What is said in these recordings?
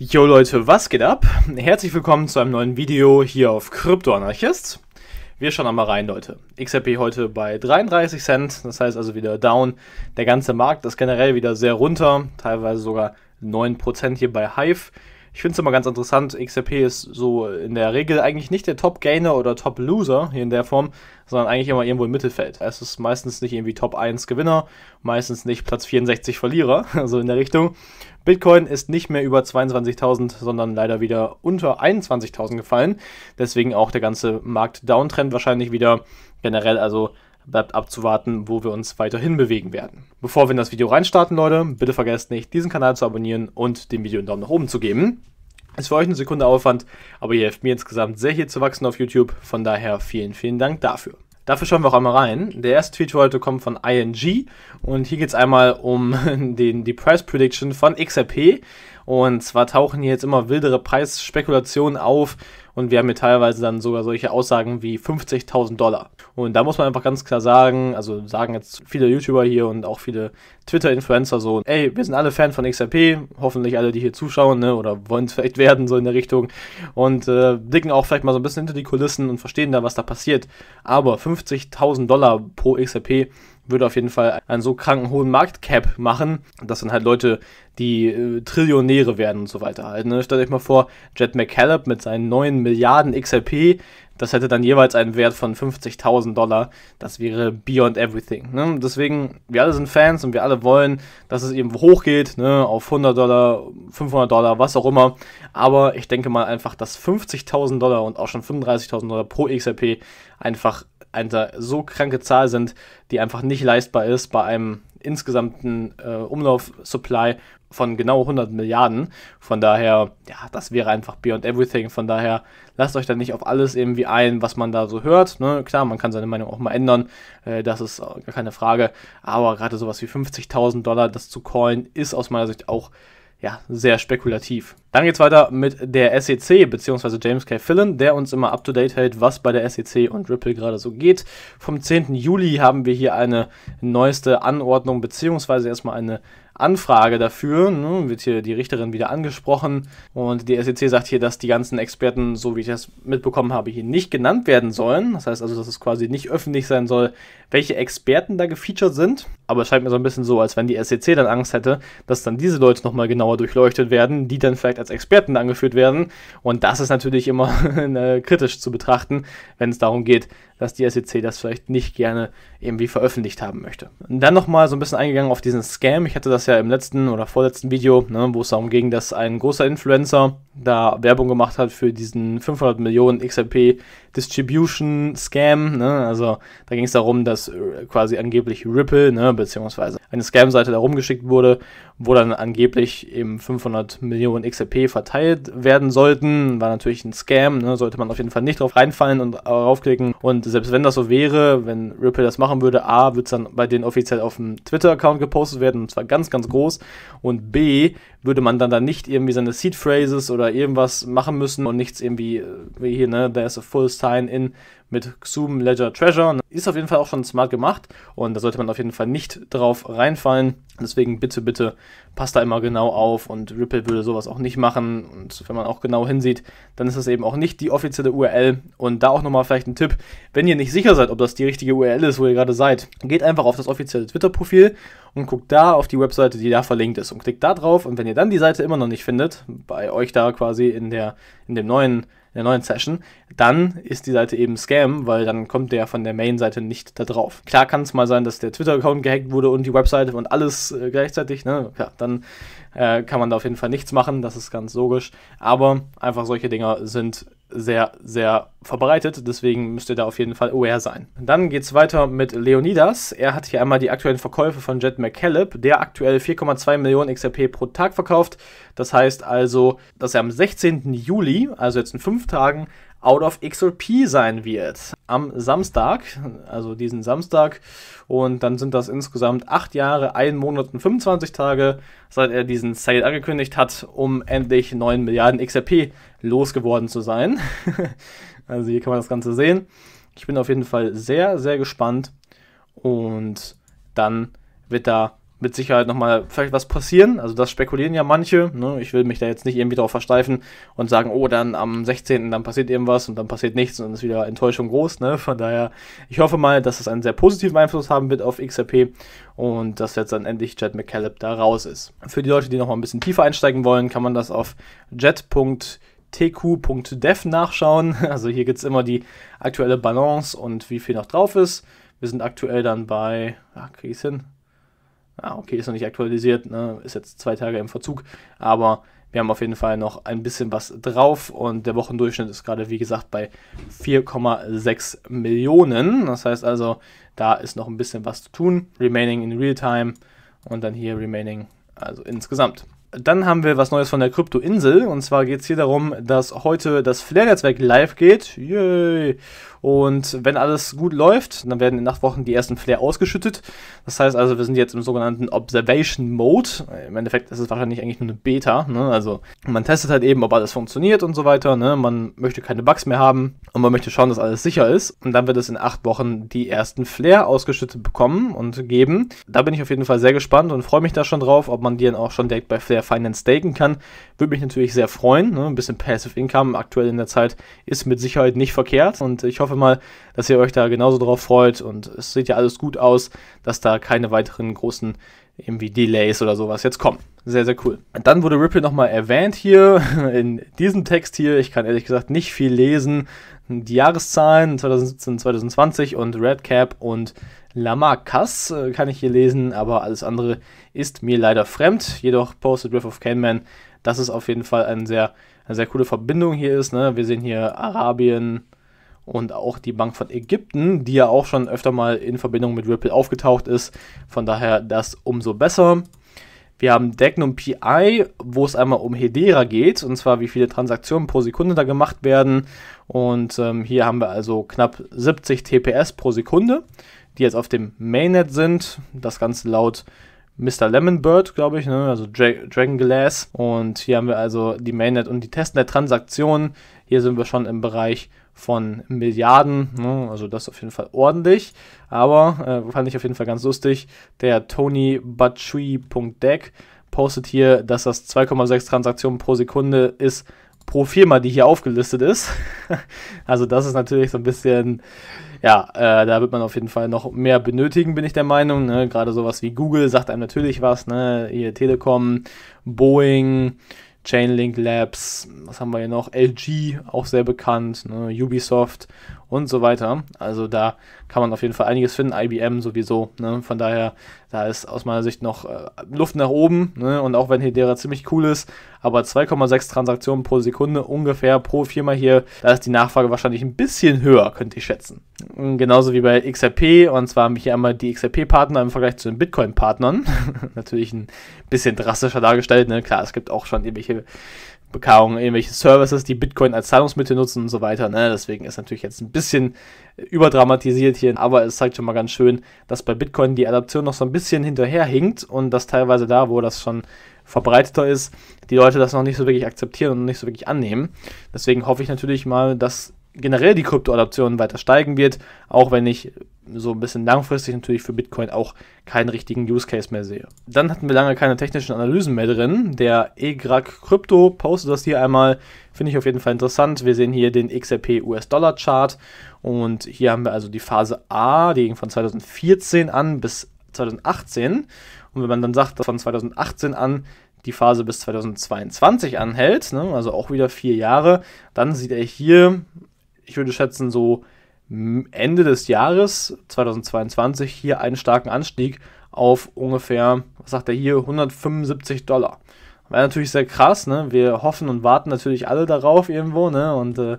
Jo Leute, was geht ab? Herzlich willkommen zu einem neuen Video hier auf Kryptoanarchist. Wir schauen einmal rein, Leute. XRP heute bei 33 Cent, das heißt also wieder down. Der ganze Markt ist generell wieder sehr runter, teilweise sogar 9% hier bei Hive. Ich finde es immer ganz interessant. XRP ist so in der Regel eigentlich nicht der Top-Gainer oder Top-Loser hier in der Form, sondern eigentlich immer irgendwo im Mittelfeld. Es ist meistens nicht irgendwie Top 1 Gewinner, meistens nicht Platz 64 Verlierer, also in der Richtung. Bitcoin ist nicht mehr über 22.000, sondern leider wieder unter 21.000 gefallen. Deswegen auch der ganze Markt-Downtrend wahrscheinlich wieder generell. Also bleibt abzuwarten, wo wir uns weiterhin bewegen werden. Bevor wir in das Video reinstarten, Leute, bitte vergesst nicht, diesen Kanal zu abonnieren und dem Video einen Daumen nach oben zu geben. Ist für euch eine Sekunde Aufwand, aber ihr helft mir insgesamt sehr hier zu wachsen auf YouTube, von daher vielen, vielen Dank dafür. Dafür schauen wir auch einmal rein. Der erste Tweet heute kommt von ING und hier geht es einmal um den, die Price Prediction von XRP und zwar tauchen hier jetzt immer wildere Preisspekulationen auf und wir haben hier teilweise dann sogar solche Aussagen wie 50.000 Dollar. Und da muss man einfach ganz klar sagen, also sagen jetzt viele YouTuber hier und auch viele Twitter-Influencer so, ey, wir sind alle Fan von XRP, hoffentlich alle, die hier zuschauen, ne, oder wollen es vielleicht werden, so in der Richtung. Und äh, blicken auch vielleicht mal so ein bisschen hinter die Kulissen und verstehen da, was da passiert. Aber 50.000 Dollar pro XRP würde auf jeden Fall einen so kranken hohen Marktcap machen, dass dann halt Leute die äh, Trillionäre werden und so weiter. Halt, ne? Stellt euch mal vor, Jet McCallop mit seinen 9 Milliarden XRP, das hätte dann jeweils einen Wert von 50.000 Dollar. Das wäre beyond everything. Ne? Deswegen, wir alle sind Fans und wir alle wollen, dass es eben hochgeht, ne? auf 100 Dollar, 500 Dollar, was auch immer. Aber ich denke mal einfach, dass 50.000 Dollar und auch schon 35.000 Dollar pro XRP einfach eine so kranke Zahl sind, die einfach nicht leistbar ist bei einem insgesamten äh, Umlauf-Supply von genau 100 Milliarden. Von daher, ja, das wäre einfach Beyond Everything. Von daher, lasst euch da nicht auf alles irgendwie ein, was man da so hört. Ne? Klar, man kann seine Meinung auch mal ändern, äh, das ist gar keine Frage. Aber gerade sowas wie 50.000 Dollar, das zu callen, ist aus meiner Sicht auch ja, sehr spekulativ. Dann geht's weiter mit der SEC bzw. James K. Fillon, der uns immer up to date hält, was bei der SEC und Ripple gerade so geht. Vom 10. Juli haben wir hier eine neueste Anordnung bzw. erstmal eine Anfrage dafür. Ne? Wird hier die Richterin wieder angesprochen und die SEC sagt hier, dass die ganzen Experten, so wie ich das mitbekommen habe, hier nicht genannt werden sollen. Das heißt also, dass es quasi nicht öffentlich sein soll, welche Experten da gefeatured sind aber es scheint mir so ein bisschen so, als wenn die SEC dann Angst hätte, dass dann diese Leute nochmal genauer durchleuchtet werden, die dann vielleicht als Experten angeführt werden. Und das ist natürlich immer ne, kritisch zu betrachten, wenn es darum geht, dass die SEC das vielleicht nicht gerne irgendwie veröffentlicht haben möchte. Und dann nochmal so ein bisschen eingegangen auf diesen Scam. Ich hatte das ja im letzten oder vorletzten Video, ne, wo es darum ging, dass ein großer Influencer da Werbung gemacht hat für diesen 500 Millionen XRP Distribution Scam. Ne? Also da ging es darum, dass äh, quasi angeblich Ripple, ne, beziehungsweise eine Scam-Seite da rumgeschickt wurde, wo dann angeblich eben 500 Millionen XRP verteilt werden sollten. War natürlich ein Scam, ne? sollte man auf jeden Fall nicht drauf reinfallen und raufklicken. Und selbst wenn das so wäre, wenn Ripple das machen würde, A, wird es dann bei denen offiziell auf dem Twitter-Account gepostet werden, und zwar ganz, ganz groß. Und B, würde man dann da nicht irgendwie seine Seed Phrases oder irgendwas machen müssen und nichts irgendwie, äh, wie hier, ne, there's a full sign in mit Zoom Ledger Treasure. Ne? Ist auf jeden Fall auch schon smart gemacht und da sollte man auf jeden Fall nicht drauf reinfallen. Deswegen bitte, bitte passt da immer genau auf und Ripple würde sowas auch nicht machen. Und wenn man auch genau hinsieht, dann ist das eben auch nicht die offizielle URL. Und da auch nochmal vielleicht ein Tipp, wenn ihr nicht sicher seid, ob das die richtige URL ist, wo ihr gerade seid, geht einfach auf das offizielle Twitter-Profil und guckt da auf die Webseite, die da verlinkt ist und klickt da drauf. Und wenn ihr dann die Seite immer noch nicht findet, bei euch da quasi in, der, in dem neuen in der neuen Session, dann ist die Seite eben Scam, weil dann kommt der von der Main-Seite nicht da drauf. Klar kann es mal sein, dass der Twitter-Account gehackt wurde und die Webseite und alles äh, gleichzeitig, ne? Ja, dann äh, kann man da auf jeden Fall nichts machen, das ist ganz logisch. Aber einfach solche Dinger sind sehr, sehr verbreitet. Deswegen müsst ihr da auf jeden Fall aware sein. Dann geht es weiter mit Leonidas. Er hat hier einmal die aktuellen Verkäufe von Jet McCallum, der aktuell 4,2 Millionen XRP pro Tag verkauft. Das heißt also, dass er am 16. Juli, also jetzt in fünf Tagen, Out of XRP sein wird. Am Samstag, also diesen Samstag. Und dann sind das insgesamt 8 Jahre, 1 Monat und 25 Tage, seit er diesen Sale angekündigt hat, um endlich 9 Milliarden XRP losgeworden zu sein. also hier kann man das Ganze sehen. Ich bin auf jeden Fall sehr, sehr gespannt. Und dann wird da mit Sicherheit nochmal vielleicht was passieren. Also das spekulieren ja manche. Ne? Ich will mich da jetzt nicht irgendwie drauf versteifen und sagen, oh, dann am 16. dann passiert irgendwas und dann passiert nichts und dann ist wieder Enttäuschung groß. Ne? Von daher, ich hoffe mal, dass es einen sehr positiven Einfluss haben wird auf XRP und dass jetzt dann endlich Jet McCallum da raus ist. Für die Leute, die nochmal ein bisschen tiefer einsteigen wollen, kann man das auf jet.de tq.dev nachschauen. Also hier gibt es immer die aktuelle Balance und wie viel noch drauf ist. Wir sind aktuell dann bei, ah, krieg ich's hin? ja, okay, ist noch nicht aktualisiert, ne? ist jetzt zwei Tage im Verzug, aber wir haben auf jeden Fall noch ein bisschen was drauf und der Wochendurchschnitt ist gerade, wie gesagt, bei 4,6 Millionen. Das heißt also, da ist noch ein bisschen was zu tun. Remaining in Real Time und dann hier Remaining, also insgesamt. Dann haben wir was Neues von der Krypto-Insel. Und zwar geht es hier darum, dass heute das flare netzwerk live geht. Yay! Und wenn alles gut läuft, dann werden in acht Wochen die ersten Flare ausgeschüttet. Das heißt also, wir sind jetzt im sogenannten Observation Mode. Im Endeffekt ist es wahrscheinlich eigentlich nur eine Beta. Ne? Also man testet halt eben, ob alles funktioniert und so weiter. Ne? Man möchte keine Bugs mehr haben und man möchte schauen, dass alles sicher ist. Und dann wird es in acht Wochen die ersten Flare ausgeschüttet bekommen und geben. Da bin ich auf jeden Fall sehr gespannt und freue mich da schon drauf, ob man die dann auch schon direkt bei Flare der fein dann staken kann. Würde mich natürlich sehr freuen. Ne? Ein bisschen Passive Income aktuell in der Zeit ist mit Sicherheit nicht verkehrt. Und ich hoffe mal, dass ihr euch da genauso drauf freut. Und es sieht ja alles gut aus, dass da keine weiteren großen irgendwie Delays oder sowas jetzt kommen. Sehr, sehr cool. dann wurde Ripple nochmal erwähnt hier, in diesem Text hier. Ich kann ehrlich gesagt nicht viel lesen. Die Jahreszahlen 2017, 2020 und Redcap und Lamakas äh, kann ich hier lesen, aber alles andere ist mir leider fremd. Jedoch postet Riff of Canman, dass es auf jeden Fall eine sehr, eine sehr coole Verbindung hier ist. Ne? Wir sehen hier Arabien und auch die Bank von Ägypten, die ja auch schon öfter mal in Verbindung mit Ripple aufgetaucht ist. Von daher das umso besser. Wir haben Degnum PI, wo es einmal um Hedera geht, und zwar wie viele Transaktionen pro Sekunde da gemacht werden. Und ähm, hier haben wir also knapp 70 TPS pro Sekunde, die jetzt auf dem Mainnet sind. Das Ganze laut Mr. Lemon Bird, glaube ich, ne? also Dra Dragon Glass. Und hier haben wir also die Mainnet und die Testnet-Transaktionen. Hier sind wir schon im Bereich von Milliarden, ne? also das auf jeden Fall ordentlich. Aber äh, fand ich auf jeden Fall ganz lustig. Der Tony Batchui.deck postet hier, dass das 2,6 Transaktionen pro Sekunde ist pro Firma, die hier aufgelistet ist. also das ist natürlich so ein bisschen ja, äh, da wird man auf jeden Fall noch mehr benötigen, bin ich der Meinung. Ne? Gerade sowas wie Google sagt einem natürlich was, ne? Hier Telekom, Boeing, Chainlink Labs, was haben wir hier noch? LG, auch sehr bekannt, ne? Ubisoft und so weiter. Also da kann man auf jeden Fall einiges finden, IBM sowieso. Ne? Von daher, da ist aus meiner Sicht noch äh, Luft nach oben. Ne? Und auch wenn Hedera ziemlich cool ist, aber 2,6 Transaktionen pro Sekunde ungefähr pro Firma hier, da ist die Nachfrage wahrscheinlich ein bisschen höher, könnte ich schätzen. Genauso wie bei XRP. Und zwar haben wir hier einmal die XRP-Partner im Vergleich zu den Bitcoin-Partnern. Natürlich ein bisschen drastischer dargestellt. Ne? Klar, es gibt auch schon irgendwelche Bekarung, irgendwelche Services, die Bitcoin als Zahlungsmittel nutzen und so weiter. Ne? Deswegen ist natürlich jetzt ein bisschen überdramatisiert hier, aber es zeigt schon mal ganz schön, dass bei Bitcoin die Adaption noch so ein bisschen hinterherhinkt und dass teilweise da, wo das schon verbreiteter ist, die Leute das noch nicht so wirklich akzeptieren und nicht so wirklich annehmen. Deswegen hoffe ich natürlich mal, dass generell die Kryptoadaption weiter steigen wird, auch wenn ich so ein bisschen langfristig natürlich für Bitcoin auch keinen richtigen Use Case mehr sehe. Dann hatten wir lange keine technischen Analysen mehr drin. Der EGRAG Crypto postet das hier einmal, finde ich auf jeden Fall interessant. Wir sehen hier den XRP US-Dollar Chart und hier haben wir also die Phase A, die ging von 2014 an bis 2018. Und wenn man dann sagt, dass von 2018 an die Phase bis 2022 anhält, ne, also auch wieder vier Jahre, dann sieht er hier ich würde schätzen, so Ende des Jahres 2022 hier einen starken Anstieg auf ungefähr, was sagt er hier, 175 Dollar. Wäre natürlich sehr krass, ne? Wir hoffen und warten natürlich alle darauf irgendwo, ne? Und äh,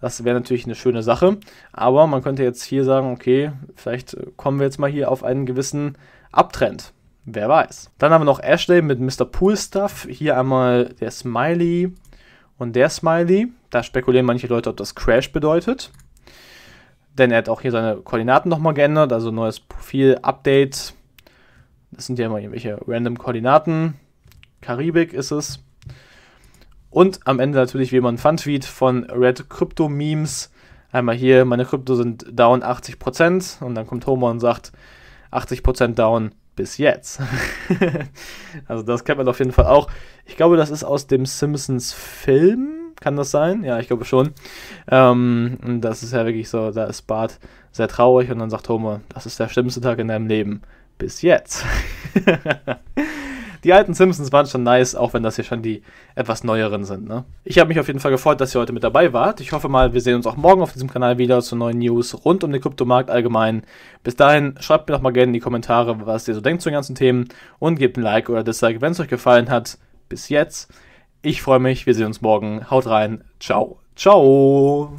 das wäre natürlich eine schöne Sache. Aber man könnte jetzt hier sagen, okay, vielleicht kommen wir jetzt mal hier auf einen gewissen Abtrend. Wer weiß. Dann haben wir noch Ashley mit Mr. Pool Stuff. Hier einmal der Smiley, und der Smiley, da spekulieren manche Leute, ob das Crash bedeutet. Denn er hat auch hier seine Koordinaten nochmal geändert, also neues Profil, Update. Das sind ja immer irgendwelche random Koordinaten. Karibik ist es. Und am Ende natürlich wie immer ein Fun-Tweet von Red Crypto Memes. Einmal hier, meine Krypto sind down 80% und dann kommt Homer und sagt 80% down, bis jetzt. also das kennt man auf jeden Fall auch. Ich glaube, das ist aus dem Simpsons Film. Kann das sein? Ja, ich glaube schon. Ähm, und das ist ja wirklich so, da ist Bart sehr traurig und dann sagt Homer, das ist der schlimmste Tag in deinem Leben. Bis jetzt. die alten Simpsons waren schon nice, auch wenn das hier schon die etwas neueren sind. Ne? Ich habe mich auf jeden Fall gefreut, dass ihr heute mit dabei wart. Ich hoffe mal, wir sehen uns auch morgen auf diesem Kanal wieder zu neuen News rund um den Kryptomarkt allgemein. Bis dahin, schreibt mir doch mal gerne in die Kommentare, was ihr so denkt zu den ganzen Themen und gebt ein Like oder Dislike, wenn es euch gefallen hat. Bis jetzt. Ich freue mich, wir sehen uns morgen. Haut rein. Ciao. Ciao.